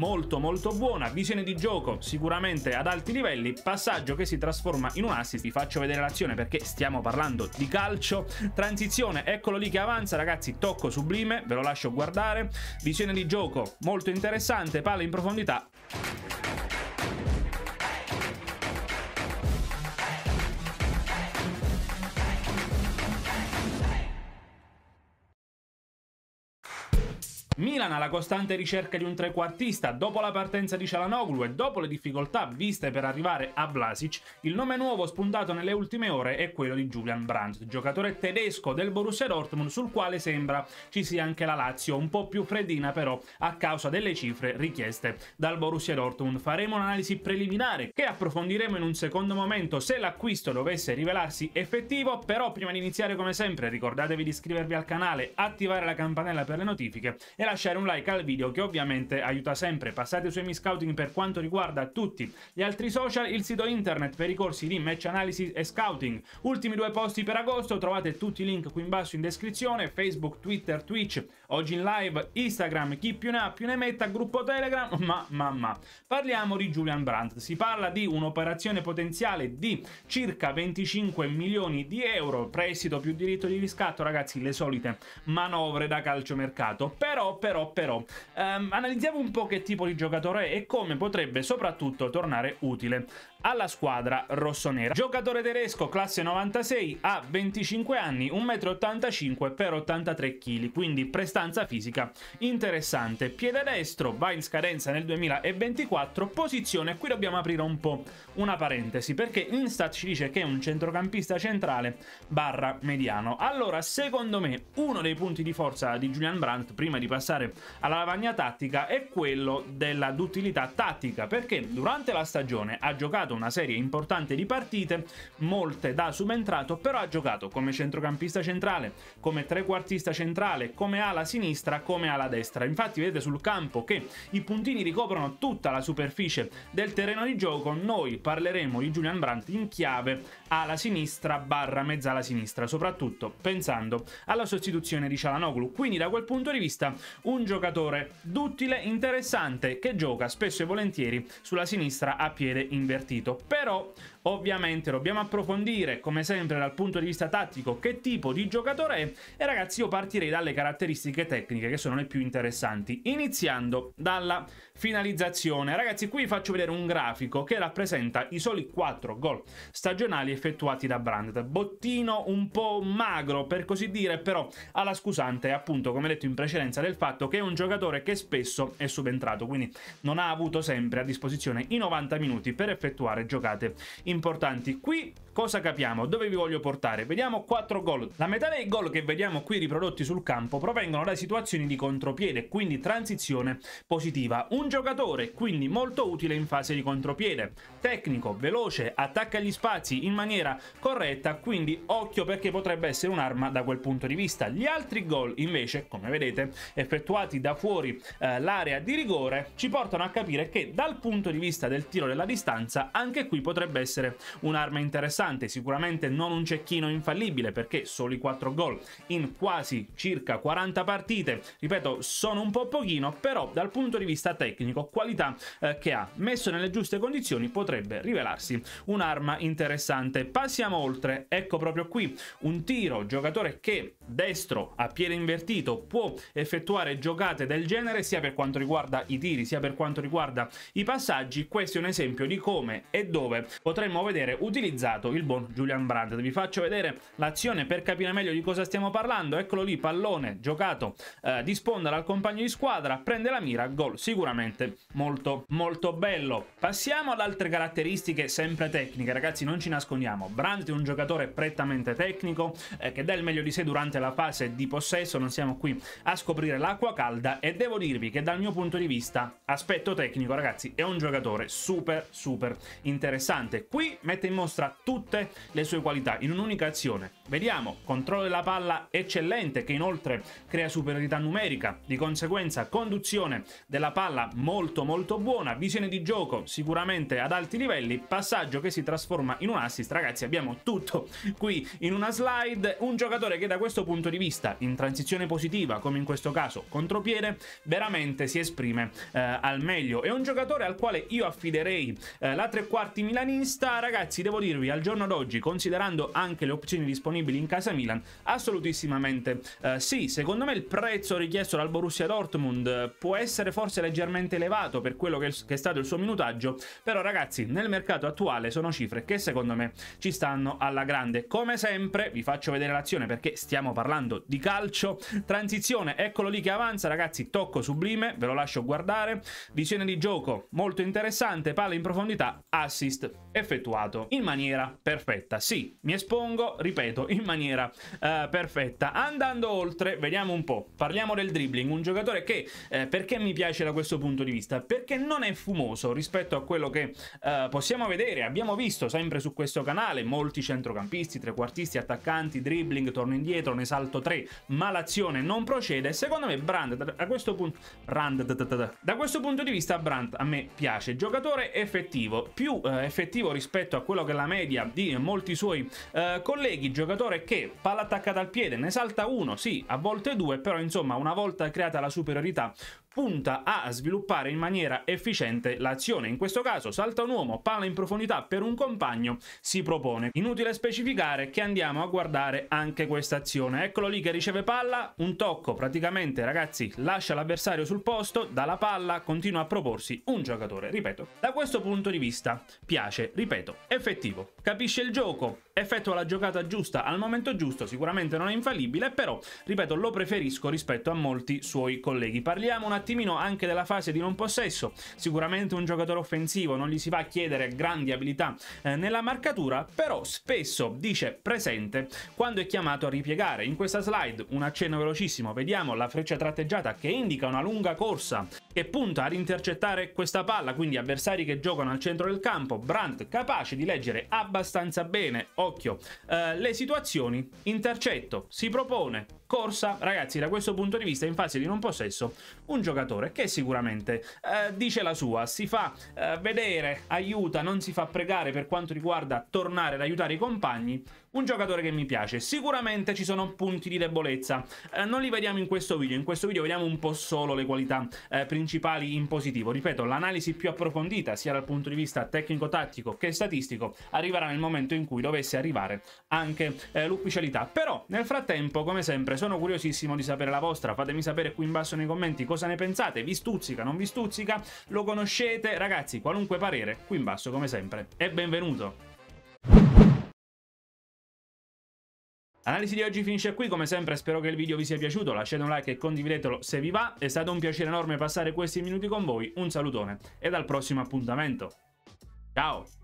molto molto buona, visione di gioco sicuramente ad alti livelli, passaggio che si trasforma in un assist, vi faccio vedere l'azione perché stiamo parlando di calcio, transizione, eccolo lì che avanza ragazzi, tocco sublime, ve lo lascio guardare, visione di gioco molto interessante, palla in profondità, Mi Milan alla costante ricerca di un trequartista, dopo la partenza di Cialanoglu e dopo le difficoltà viste per arrivare a Vlasic, il nome nuovo spuntato nelle ultime ore è quello di Julian Brandt, giocatore tedesco del Borussia Dortmund sul quale sembra ci sia anche la Lazio, un po' più freddina però a causa delle cifre richieste dal Borussia Dortmund. Faremo un'analisi preliminare che approfondiremo in un secondo momento se l'acquisto dovesse rivelarsi effettivo, però prima di iniziare come sempre ricordatevi di iscrivervi al canale, attivare la campanella per le notifiche e lasciare lasciare un like al video che ovviamente aiuta sempre. Passate su Scouting per quanto riguarda tutti gli altri social, il sito internet per i corsi di match analysis e scouting. Ultimi due posti per agosto, trovate tutti i link qui in basso in descrizione, Facebook, Twitter, Twitch, oggi in live, Instagram, chi più ne ha più ne metta, gruppo Telegram, ma ma ma. Parliamo di Julian Brandt, si parla di un'operazione potenziale di circa 25 milioni di euro, prestito più diritto di riscatto, ragazzi, le solite manovre da calciomercato. Però, però, però, però, um, analizziamo un po' che tipo di giocatore è e come potrebbe soprattutto tornare utile alla squadra rossonera. Giocatore tedesco, classe 96, ha 25 anni, 1,85 m per 83 kg, quindi prestanza fisica interessante. Piede destro, va in scadenza nel 2024, posizione, qui dobbiamo aprire un po' una parentesi, perché Instat ci dice che è un centrocampista centrale barra mediano. Allora, secondo me, uno dei punti di forza di Julian Brandt, prima di passare alla lavagna tattica è quello della duttilità tattica, perché durante la stagione ha giocato una serie importante di partite, molte da subentrato, però ha giocato come centrocampista centrale, come trequartista centrale, come ala sinistra, come ala destra. Infatti vedete sul campo che i puntini ricoprono tutta la superficie del terreno di gioco, noi parleremo di Julian Brandt in chiave ala sinistra barra mezzala sinistra, soprattutto pensando alla sostituzione di Cialanoglu. Quindi da quel punto di vista un giocatore duttile, interessante, che gioca spesso e volentieri sulla sinistra a piede invertito. Però ovviamente dobbiamo approfondire, come sempre dal punto di vista tattico, che tipo di giocatore è e ragazzi io partirei dalle caratteristiche tecniche che sono le più interessanti, iniziando dalla finalizzazione. Ragazzi qui vi faccio vedere un grafico che rappresenta i soli 4 gol stagionali effettuati da Brandt. Bottino un po' magro per così dire, però alla scusante appunto come detto in precedenza del fatto fatto che è un giocatore che spesso è subentrato, quindi non ha avuto sempre a disposizione i 90 minuti per effettuare giocate importanti. Qui cosa capiamo? Dove vi voglio portare? Vediamo 4 gol. La metà dei gol che vediamo qui riprodotti sul campo provengono da situazioni di contropiede, quindi transizione positiva. Un giocatore quindi molto utile in fase di contropiede, tecnico, veloce, attacca gli spazi in maniera corretta, quindi occhio perché potrebbe essere un'arma da quel punto di vista. Gli altri gol invece, come vedete, effettuano effettuati da fuori eh, l'area di rigore ci portano a capire che dal punto di vista del tiro della distanza anche qui potrebbe essere un'arma interessante, sicuramente non un cecchino infallibile perché soli 4 gol in quasi circa 40 partite, ripeto sono un po' pochino, però dal punto di vista tecnico, qualità eh, che ha, messo nelle giuste condizioni potrebbe rivelarsi un'arma interessante. Passiamo oltre, ecco proprio qui un tiro, giocatore che destro a piede invertito può effettuare giocate del genere sia per quanto riguarda i tiri sia per quanto riguarda i passaggi questo è un esempio di come e dove potremmo vedere utilizzato il buon Julian Brandt vi faccio vedere l'azione per capire meglio di cosa stiamo parlando eccolo lì pallone giocato eh, di sponda dal compagno di squadra prende la mira gol sicuramente molto molto bello passiamo ad altre caratteristiche sempre tecniche ragazzi non ci nascondiamo Brandt è un giocatore prettamente tecnico eh, che dà il meglio di sé durante la fase di possesso, non siamo qui a scoprire l'acqua calda e devo dirvi che dal mio punto di vista, aspetto tecnico ragazzi, è un giocatore super super interessante. Qui mette in mostra tutte le sue qualità in un'unica azione Vediamo, controllo della palla eccellente che inoltre crea superiorità numerica, di conseguenza conduzione della palla molto molto buona, visione di gioco sicuramente ad alti livelli, passaggio che si trasforma in un assist, ragazzi abbiamo tutto qui in una slide, un giocatore che da questo punto di vista in transizione positiva come in questo caso contropiede veramente si esprime eh, al meglio, è un giocatore al quale io affiderei eh, la tre quarti milanista, ragazzi devo dirvi al giorno d'oggi considerando anche le opzioni disponibili disponibili in casa Milan? Assolutissimamente uh, sì, secondo me il prezzo richiesto dal Borussia Dortmund eh, può essere forse leggermente elevato per quello che, è stato il suo minutaggio, però ragazzi nel mercato attuale sono cifre che secondo me ci stanno alla grande. Come sempre vi faccio vedere l'azione perché stiamo parlando di calcio, transizione, eccolo lì che avanza ragazzi, tocco sublime, ve lo lascio guardare, visione di gioco molto interessante, palla in profondità, assist effettuato in maniera perfetta. Sì, mi espongo, ripeto, in maniera uh, perfetta. Andando oltre, vediamo un po'. Parliamo del dribbling, un giocatore che eh, perché mi piace da questo punto di vista? Perché non è fumoso rispetto a quello che uh, possiamo vedere, abbiamo visto sempre su questo canale molti centrocampisti, trequartisti, attaccanti, dribbling, torno indietro, ne salto tre, ma l'azione non procede. Secondo me Brand da questo punto Brand, da, da, da, da questo punto di vista Brand a me piace, giocatore effettivo, più eh, effettivo rispetto a quello che è la media di molti suoi eh, colleghi, giocatore giocatore che palla attacca dal piede, ne salta uno, sì, a volte due, però insomma una volta creata la superiorità punta a sviluppare in maniera efficiente l'azione. In questo caso salta un uomo, palla in profondità per un compagno, si propone. Inutile specificare che andiamo a guardare anche questa azione. Eccolo lì che riceve palla, un tocco praticamente ragazzi lascia l'avversario sul posto, dalla palla continua a proporsi un giocatore, ripeto. Da questo punto di vista piace, ripeto, effettivo. Capisce il gioco, effettua la giocata giusta al momento giusto, sicuramente non è infallibile, però ripeto lo preferisco rispetto a molti suoi colleghi. Parliamo un attimino anche della fase di non possesso, sicuramente un giocatore offensivo, non gli si va a chiedere grandi abilità eh, nella marcatura, però spesso dice presente quando è chiamato a ripiegare. In questa slide un accenno velocissimo, vediamo la freccia tratteggiata che indica una lunga corsa che punta ad intercettare questa palla, quindi avversari che giocano al centro del campo, Brandt capace di leggere abbastanza bene, occhio, eh, le situazioni, intercetto, si propone, corsa, ragazzi da questo punto di vista in fase di non possesso un giocatore giocatore che sicuramente eh, dice la sua, si fa eh, vedere, aiuta, non si fa pregare per quanto riguarda tornare ad aiutare i compagni un giocatore che mi piace. Sicuramente ci sono punti di debolezza, eh, non li vediamo in questo video, in questo video vediamo un po' solo le qualità eh, principali in positivo. Ripeto, l'analisi più approfondita, sia dal punto di vista tecnico-tattico che statistico, arriverà nel momento in cui dovesse arrivare anche eh, l'ufficialità. Però, nel frattempo, come sempre, sono curiosissimo di sapere la vostra, fatemi sapere qui in basso nei commenti cosa ne pensate, vi stuzzica, non vi stuzzica, lo conoscete, ragazzi, qualunque parere, qui in basso come sempre, è benvenuto! L'analisi di oggi finisce qui, come sempre spero che il video vi sia piaciuto, lasciate un like e condividetelo se vi va, è stato un piacere enorme passare questi minuti con voi, un salutone e dal prossimo appuntamento. Ciao!